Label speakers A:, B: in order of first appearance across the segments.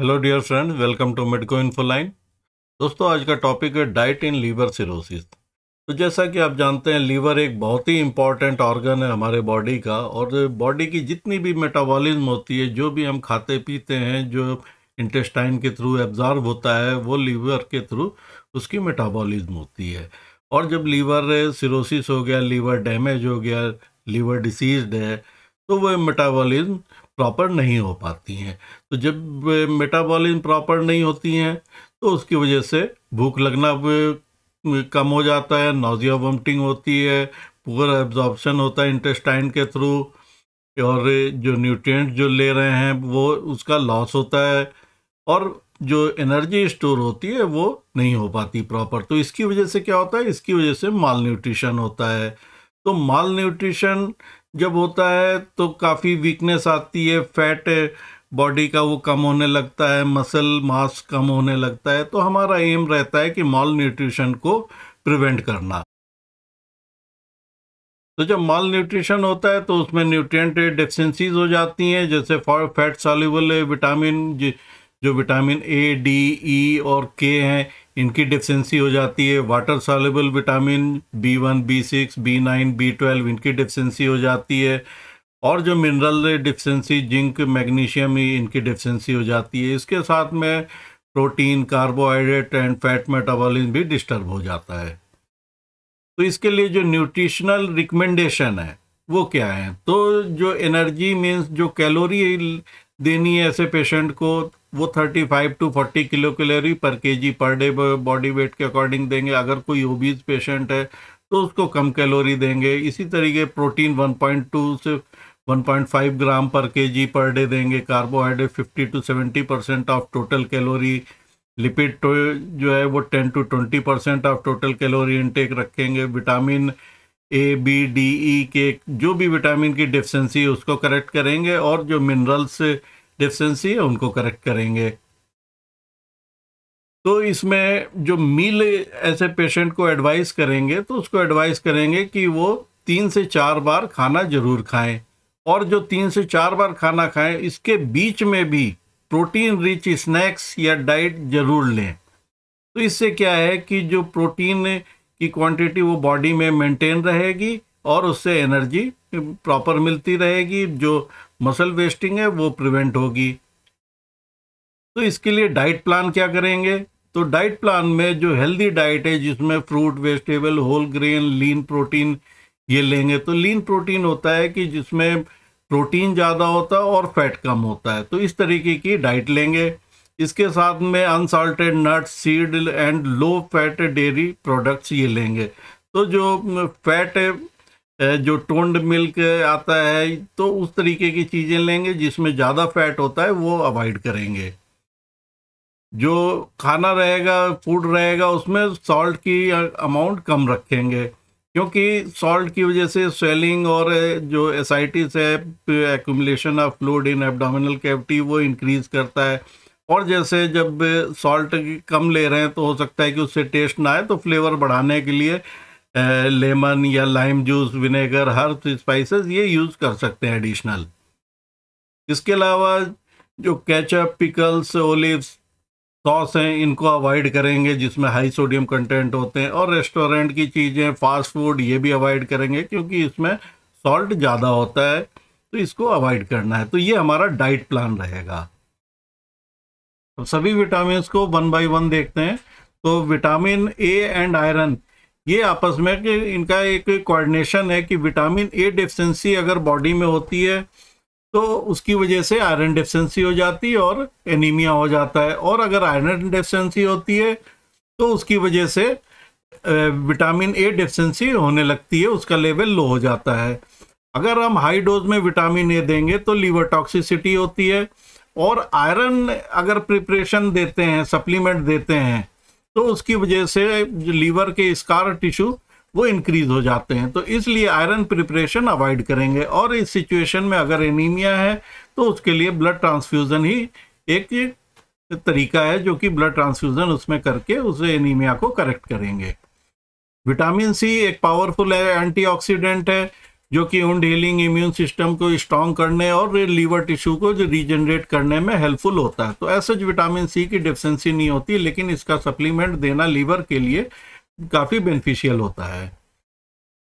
A: hello dear friend welcome to Medico Info Line दोस्तों आज का टॉपिक है डाइट इन लीवर सिरोसिस तो जैसा कि आप जानते हैं लीवर एक बहुत ही इंपॉर्टेंट ऑर्गन है हमारे बॉडी का और बॉडी की जितनी भी मेटाबॉलिज्म होती है जो भी हम खाते पीते हैं जो इंटेस्टाइन के थ्रू एब्जॉर्व होता है वो लीवर के थ्रू उसकी मेटाबॉलिज्म होती है और जब लीवर सिरोसिस हो गया लीवर डैमेज हो गया लीवर डिसीज है तो वह मेटाबॉलिज्म प्रॉपर नहीं हो पाती हैं तो जब मेटाबॉलिज्म प्रॉपर नहीं होती हैं तो उसकी वजह से भूख लगना कम हो जाता है नोजिया वमटिंग होती है पुअर एब्जॉर्बशन होता है इंटेस्टाइन के थ्रू और जो न्यूट्रिएंट जो ले रहे हैं वो उसका लॉस होता है और जो एनर्जी स्टोर होती है वो नहीं हो पाती प्रॉपर तो इसकी वजह से क्या होता है इसकी वजह से माल न्यूट्रिशन होता है तो माल न्यूट्रिशन जब होता है तो काफ़ी वीकनेस आती है फैट बॉडी का वो कम होने लगता है मसल मास कम होने लगता है तो हमारा एम रहता है कि मॉल न्यूट्रिशन को प्रिवेंट करना तो जब माल न्यूट्रिशन होता है तो उसमें न्यूट्रिएंट डेफिशेंसीज हो जाती हैं जैसे फैट सॉल्यूबल विटामिन जो विटामिन ए डी ई और के हैं इनकी डिफिशेंसी हो जाती है water soluble vitamin B one B six B nine B twelve इनकी डिफिशेंसी हो जाती है और जो मिनरल डिफिशेंसी जिंक मैग्नीशियम ही इनकी डिफिशेंसी हो जाती है इसके साथ में protein carbohydrate and fat metabolism भी डिस्टर्ब हो जाता है तो इसके लिए जो न्यूट्रिशनल रिकमेंडेशन है वो क्या है तो जो एनर्जी मीन्स जो कैलोरी देनी है ऐसे पेशेंट को वो 35 टू 40 किलो कैलोरी पर K G per day body weight के अकॉर्डिंग देंगे अगर कोई ओबीज पेशेंट है तो उसको कम कैलोरी देंगे इसी तरीके प्रोटीन 1.2 से 1.5 ग्राम पर के जी पर डे देंगे carbohydrate 50 to 70 percent of total calorie lipid तो जो है वो 10 to 20 percent of total calorie intake रखेंगे vitamin A B D E K जो भी विटामिन की डिफिशेंसी उसको करेक्ट करेंगे और जो मिनरल्स डिफरेंस ही है उनको करेक्ट करेंगे तो इसमें जो मील ऐसे पेशेंट को एडवाइस करेंगे तो उसको एडवाइस करेंगे कि वो तीन से चार बार खाना जरूर खाएं और जो तीन से चार बार खाना खाएं इसके बीच में भी प्रोटीन रिच स्नैक्स या डाइट जरूर लें तो इससे क्या है कि जो प्रोटीन की क्वांटिटी वो बॉडी में मेंटेन रहेगी और उससे एनर्जी प्रॉपर मिलती रहेगी जो मसल वेस्टिंग है वो प्रिवेंट होगी तो इसके लिए डाइट प्लान क्या करेंगे तो डाइट प्लान में जो हेल्दी डाइट है जिसमें fruit vegetable whole grain lean protein ये लेंगे तो लीन प्रोटीन होता है कि जिसमें प्रोटीन ज़्यादा होता है और फैट कम होता है तो इस तरीके की डाइट लेंगे इसके साथ में unsalted nuts seed and low fat dairy products ये लेंगे तो जो फैट जो टोंड मिल्क आता है तो उस तरीके की चीज़ें लेंगे जिसमें ज़्यादा फैट होता है वो अवॉइड करेंगे जो खाना रहेगा फूड रहेगा उसमें सॉल्ट की अमाउंट कम रखेंगे क्योंकि सॉल्ट की वजह से स्वेलिंग और जो एसाइटिस है accumulation of fluid in abdominal cavity वो इंक्रीज़ करता है और जैसे जब सॉल्ट कम ले रहे हैं तो हो सकता है कि उससे टेस्ट ना आए तो फ्लेवर बढ़ाने के लिए लेमन या lime juice vinegar herb spices ये यूज़ कर सकते हैं एडिशनल इसके अलावा जो कैचअप पिकल्स ओलिव सॉस हैं इनको अवॉइड करेंगे जिसमें हाई सोडियम कंटेंट होते हैं और रेस्टोरेंट की चीज़ें फास्ट फूड ये भी अवॉइड करेंगे क्योंकि इसमें सॉल्ट ज़्यादा होता है तो इसको अवॉइड करना है तो ये हमारा डाइट प्लान रहेगा सभी विटामिन को वन बाई वन देखते हैं तो विटामिन ए एंड आयरन ये आपस में कि इनका एक कोऑर्डिनेशन है कि विटामिन ए डिफिशेंसी अगर बॉडी में होती है तो उसकी वजह से आयरन डिफिशेंसी हो जाती है और एनीमिया हो जाता है और अगर आयरन डिफिशेंसी होती है तो उसकी वजह से विटामिन ए डिफिशेंसी होने लगती है उसका लेवल लो हो जाता है अगर हम हाई डोज में विटामिन ए देंगे तो लीवर टॉक्सिसिटी होती है और आयरन अगर प्रिपरेशन देते हैं सप्लीमेंट देते हैं तो उसकी वजह से लीवर के स्कार टिश्यू वो इंक्रीज हो जाते हैं तो इसलिए आयरन प्रिपरेशन अवॉइड करेंगे और इस सिचुएशन में अगर एनीमिया है तो उसके लिए ब्लड ट्रांसफ्यूज़न ही एक तरीका है जो कि ब्लड ट्रांसफ्यूज़न उसमें करके उसे एनीमिया को करेक्ट करेंगे विटामिन सी एक पावरफुल है एंटीऑक्सीडेंट है जो कि उन डीलिंग इम्यून सिस्टम को स्ट्रॉन्ग करने और लीवर टिश्यू को जो रीजनरेट करने में हेल्पफुल होता है तो ऐसे विटामिन सी की डिफिशेंसी नहीं होती लेकिन इसका सप्लीमेंट देना लीवर के लिए काफ़ी बेनिफिशियल होता है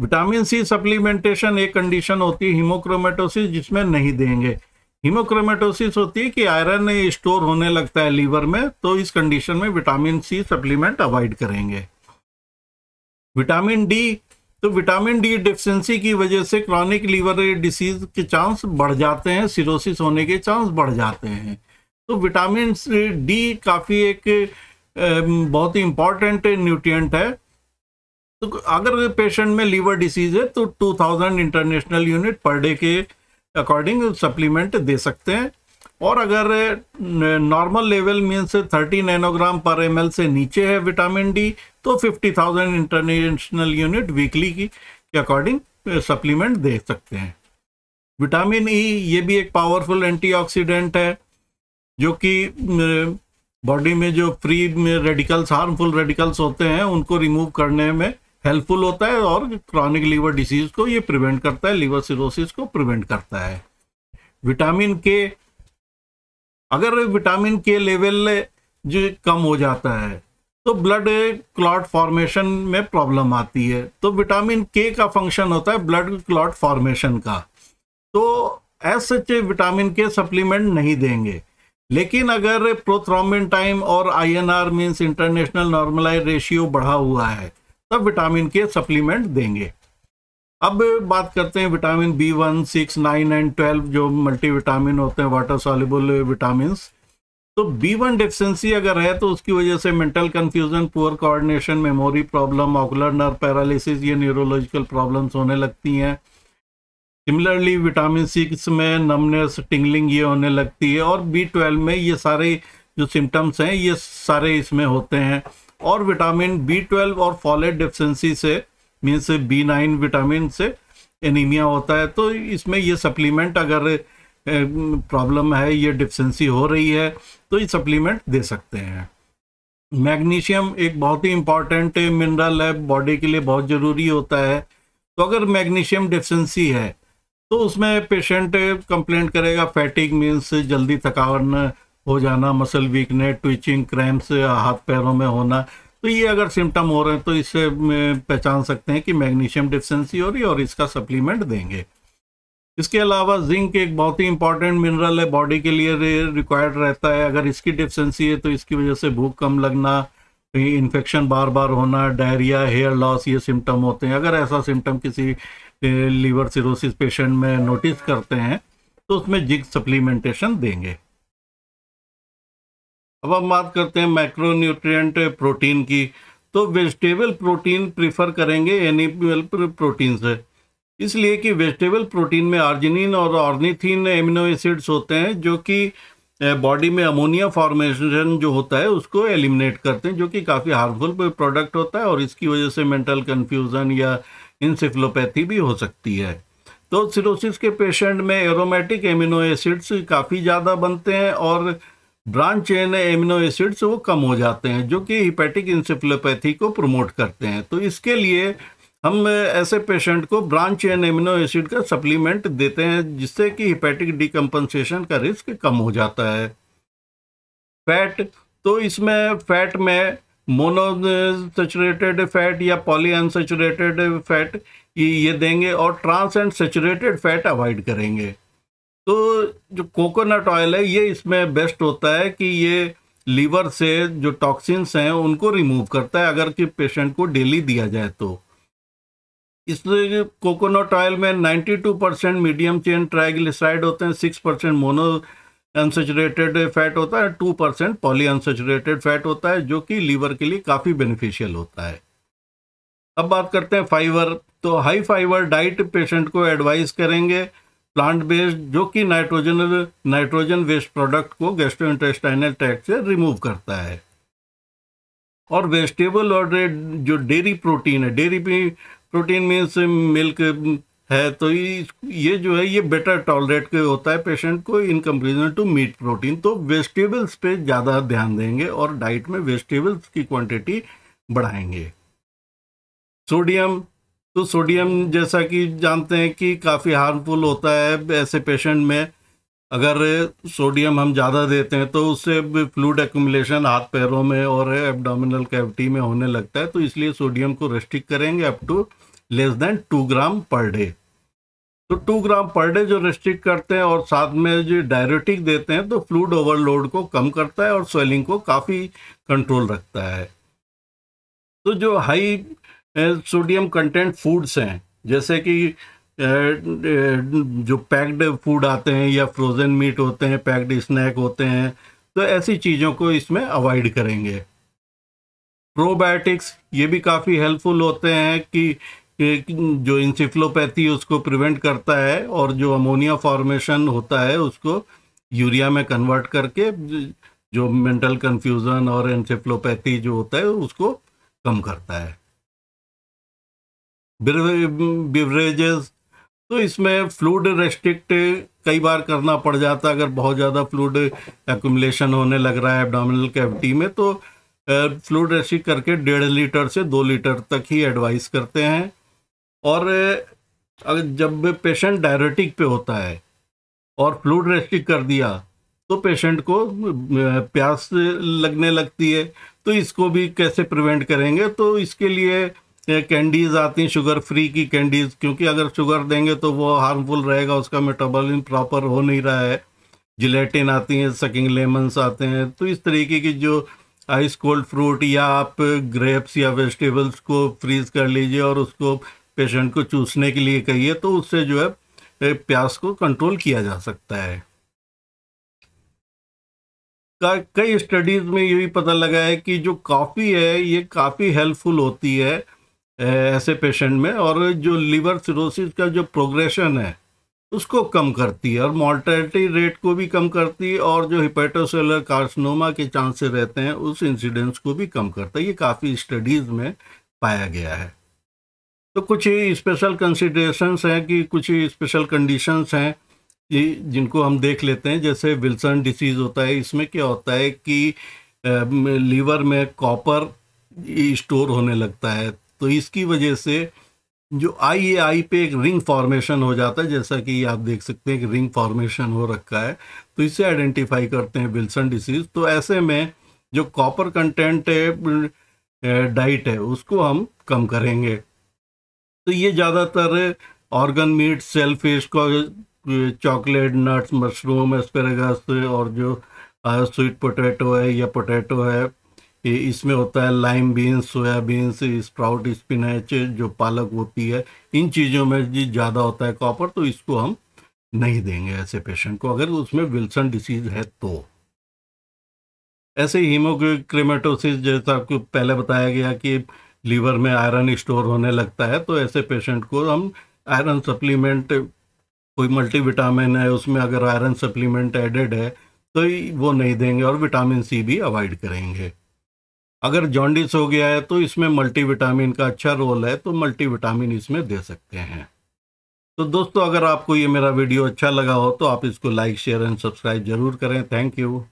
A: विटामिन सी सप्लीमेंटेशन एक कंडीशन होती है हीमोक्रोमेटोसिस जिसमें नहीं देंगे हीमोक्रोमेटोसिस होती है कि आयरन स्टोर होने लगता है लीवर में तो इस कंडीशन में विटामिन सी सप्लीमेंट अवॉइड करेंगे विटामिन डी तो विटामिन डी डिफिशेंसी की वजह से क्रॉनिक लीवर डिसीज के चांस बढ़ जाते हैं सिरोसिस होने के चांस बढ़ जाते हैं तो विटामिन डी काफ़ी एक बहुत ही इम्पॉर्टेंट न्यूट्रिएंट है तो अगर पेशेंट में लीवर डिसीज है तो 2000 इंटरनेशनल यूनिट पर डे के अकॉर्डिंग सप्लीमेंट दे सकते हैं और अगर normal level means 30 nanogram per M से नीचे है विटामिन डी तो 50,000 इंटरनेशनल यूनिट वीकली की के अकॉर्डिंग सप्लीमेंट दे सकते हैं विटामिन ई e, ये भी एक पावरफुल एंटीऑक्सीडेंट है जो कि बॉडी में जो फ्री में रेडिकल्स हार्मफुल रेडिकल्स होते हैं उनको रिमूव करने में हेल्पफुल होता है और क्रॉनिक लीवर डिसीज को ये प्रिवेंट करता है लीवर सिरोसिस को प्रिवेंट करता है विटामिन के अगर विटामिन के लेवल जो कम हो जाता है तो ब्लड क्लॉट फॉर्मेशन में प्रॉब्लम आती है तो विटामिन के का फंक्शन होता है ब्लड क्लॉट फॉर्मेशन का तो as such vitamin K supplement नहीं देंगे लेकिन अगर प्रोथ्रोमिन टाइम और I N R means international normalize ratio बढ़ा हुआ है तब विटामिन के सप्लीमेंट देंगे अब बात करते हैं vitamin B one six nine and twelve जो मल्टी विटामिन होते हैं वाटर सॉल्युबल विटामिन तो बी वन डिफिशेंसी अगर है तो उसकी वजह से mental confusion poor coordination memory problem ocular nerve paralysis ये न्यूरोलॉजिकल प्रॉब्लम्स होने लगती हैं सिमिलरली विटामिन सिक्स में नमनेस टिंगलिंग ये होने लगती है और बी ट्वेल्व में ये सारे जो सिम्टम्स हैं ये सारे इसमें होते हैं और विटामिन बी ट्वेल्व और फॉलेट डिफिशेंसी से मीन्स बी नाइन विटामिन से एनीमिया होता है तो इसमें ये सप्लीमेंट अगर प्रॉब्लम है ये डिफिशेंसी हो रही है तो ये सप्लीमेंट दे सकते हैं मैग्नीशियम एक बहुत ही इम्पॉर्टेंट मिनरल है बॉडी के लिए बहुत ज़रूरी होता है तो अगर मैग्नीशियम डिफिशेंसी है तो उसमें पेशेंट कंप्लेंट करेगा फैटिक मीन्स जल्दी थकावन हो जाना मसल वीकनेस ट्विचिंग क्रैम्प्स हाथ पैरों में होना तो ये अगर सिम्टम हो रहे हैं तो इससे पहचान सकते हैं कि मैग्नीशियम डिफिशेंसी हो रही है और इसका सप्लीमेंट देंगे इसके अलावा जिंक एक बहुत ही इंपॉर्टेंट मिनरल है बॉडी के लिए रिक्वायर्ड रहता है अगर इसकी डिफिशेंसी है तो इसकी वजह से भूख कम लगना इन्फेक्शन बार बार होना डायरिया हेयर लॉस ये सिम्टम होते हैं अगर ऐसा सिम्टम किसी लीवर सिरोसिस पेशेंट में नोटिस करते हैं तो उसमें जिंक सप्लीमेंटेशन देंगे अब हम बात करते हैं माइक्रोन्यूट्रियट प्रोटीन की तो वेजिटेबल प्रोटीन प्रीफर करेंगे एनिमल प्रोटीन से इसलिए कि वेजिटेबल प्रोटीन में आर्जिनिन और ऑर्निथिन एमिनो एसिड्स होते हैं जो कि बॉडी में अमोनिया फॉर्मेशन जो होता है उसको एलिमिनेट करते हैं जो कि काफ़ी हार्मफुल प्रोडक्ट होता है और इसकी वजह से मेंटल कन्फ्यूज़न या इंसिफ्लोपैथी भी हो सकती है तो सिरोसिस के पेशेंट में एरोमेटिक एमिनो एसिड्स काफ़ी ज़्यादा बनते हैं और ब्रांच चेन एमिनो एसिड्स वो कम हो जाते हैं जो कि हिपेटिक इंसेफ्लोपैथी को प्रमोट करते हैं तो इसके लिए हम ऐसे पेशेंट को ब्रांच चेन एमिनो एसिड का सप्लीमेंट देते हैं जिससे कि हिपेटिक डिकम्पनसेशन का रिस्क कम हो जाता है फैट तो इसमें फैट में मोनोसेचुरेटेड फैट या पॉली अनसेचुरेटेड फैट ये देंगे और trans and saturated fat avoid करेंगे तो जो कोकोनट ऑयल है ये इसमें बेस्ट होता है कि ये लीवर से जो टॉक्सिन्स हैं उनको रिमूव करता है अगर कि पेशेंट को डेली दिया जाए तो इसलिए कोकोनट ऑयल में 92 परसेंट मीडियम चेन ट्राइग्लिसराइड होते हैं 6 परसेंट मोनो अनसेचुरेटेड फैट होता है two percent poly unsaturated fat होता है जो कि लीवर के लिए काफ़ी बेनिफिशियल होता है अब बात करते हैं फाइबर तो हाई फाइबर डाइट पेशेंट को एडवाइस करेंगे प्लांट बेस्ड जो कि नाइट्रोजन नाइट्रोजन वेस्ट प्रोडक्ट को गैस्ट्रो इंटेस्टाइनल ट्रैक्ट से रिमूव करता है और वेजिटेबल और जो डेयरी प्रोटीन है डेयरी प्रोटीन मीन्स मिल्क है तो ये जो है ये बेटर टॉलरेट के होता है पेशेंट को in comparison to meat protein तो वेजिटेबल्स पे ज़्यादा ध्यान देंगे और डाइट में वेजिटेबल्स की क्वांटिटी बढ़ाएंगे सोडियम तो सोडियम जैसा कि जानते हैं कि काफ़ी हार्मफुल होता है ऐसे पेशेंट में अगर सोडियम हम ज़्यादा देते हैं तो उससे फ्लूड एक्यूमुलेशन हाथ पैरों में और एब्डोमिनल कैविटी में होने लगता है तो इसलिए सोडियम को रेस्ट्रिक करेंगे up to less than two gram per day तो टू ग्राम पर डे जो रेस्ट्रिक करते हैं और साथ में जो डायरेटिक देते हैं तो फ्लूड ओवरलोड को कम करता है और स्वेलिंग को काफ़ी कंट्रोल रखता है तो जो हाई सोडियम कंटेंट फूड्स हैं जैसे कि जो पैक्ड फूड आते हैं या फ्रोज़न मीट होते हैं पैक्ड स्नैक होते हैं तो ऐसी चीज़ों को इसमें अवॉइड करेंगे प्रोबायोटिक्स ये भी काफ़ी हेल्पफुल होते हैं कि जो इंसिफ्लोपैथी उसको प्रिवेंट करता है और जो अमोनिया फॉर्मेशन होता है उसको यूरिया में कन्वर्ट करके जो मेंटल कन्फ्यूज़न और इंसिफ्लोपैथी जो होता है उसको कम करता है बिवरेजेस mm, तो इसमें फ्लूड रेस्ट्रिक्ट कई बार करना पड़ जाता है अगर बहुत ज़्यादा फ्लूड एकुमलेशन होने लग रहा है एबडामिनल कैविटी में तो फ्लूड रेस्ट्रिक्ट करके डेढ़ लीटर से दो लीटर तक ही एडवाइस करते हैं और अगर जब पेशेंट डायरेटिक पे होता है और फ्लूड रेस्ट्रिक्ट कर दिया तो पेशेंट को प्यास लगने लगती है तो इसको भी कैसे प्रिवेंट करेंगे तो इसके लिए कैंडीज़ आती हैं शुगर फ्री की कैंडीज़ क्योंकि अगर शुगर देंगे तो वो हार्मफुल रहेगा उसका मेटाबॉलिज्म प्रॉपर हो नहीं रहा है जिलेटिन आती हैं सकिंग लेमन्स आते हैं तो इस तरीके की जो आइस कोल्ड फ्रूट या आप ग्रेप्स या वेजिटेबल्स को फ्रीज कर लीजिए और उसको पेशेंट को चूसने के लिए कहिए तो उससे जो है प्यास को कंट्रोल किया जा सकता है कई स्टडीज़ में ये भी पता लगा है कि जो कॉफ़ी है ये काफ़ी हेल्पफुल होती है ऐसे पेशेंट में और जो लीवर सिरोसिस का जो प्रोग्रेशन है उसको कम करती है और मॉर्टेलिटी रेट को भी कम करती है और जो हिपेटोसेलर कार्सिनोमा के चांसेस रहते हैं उस इंसिडेंस को भी कम करता है ये काफ़ी स्टडीज़ में पाया गया है तो कुछ स्पेशल कंसिडरेशंस हैं कि कुछ स्पेशल कंडीशंस हैं कि जिनको हम देख लेते हैं जैसे विल्सन डिसीज़ होता है इसमें क्या होता है कि लीवर में कॉपर स्टोर होने लगता है तो इसकी वजह से जो आई ए आई पे एक रिंग फॉर्मेशन हो जाता है जैसा कि आप देख सकते हैं कि रिंग फॉर्मेशन हो रखा है तो इसे आइडेंटिफाई करते हैं विल्सन डिसीज तो ऐसे में जो कॉपर कंटेंट है डाइट है उसको हम कम करेंगे तो ये ज़्यादातर ऑर्गन मीट सेल फिश का चॉकलेट नट्स मशरूम एस्पेरेगस और जो स्वीट पोटैटो है या पोटैटो है इसमें होता है lime beans soya beans sprout spinach जो पालक होती है इन चीज़ों में जी ज़्यादा होता है कॉपर तो इसको हम नहीं देंगे ऐसे पेशेंट को अगर उसमें विल्सन डिसीज है तो ऐसे हीमोक्रेमेटोसिस जैसा आपको पहले बताया गया कि लीवर में आयरन स्टोर होने लगता है तो ऐसे पेशेंट को हम आयरन सप्लीमेंट कोई मल्टीविटामिन है उसमें अगर आयरन सप्लीमेंट एडेड है तो वो नहीं देंगे और विटामिन सी भी अवॉइड करेंगे अगर जॉन्डिस हो गया है तो इसमें मल्टीविटामिन का अच्छा रोल है तो मल्टीविटामिन इसमें दे सकते हैं तो दोस्तों अगर आपको ये मेरा वीडियो अच्छा लगा हो तो आप इसको लाइक शेयर एंड सब्सक्राइब जरूर करें थैंक यू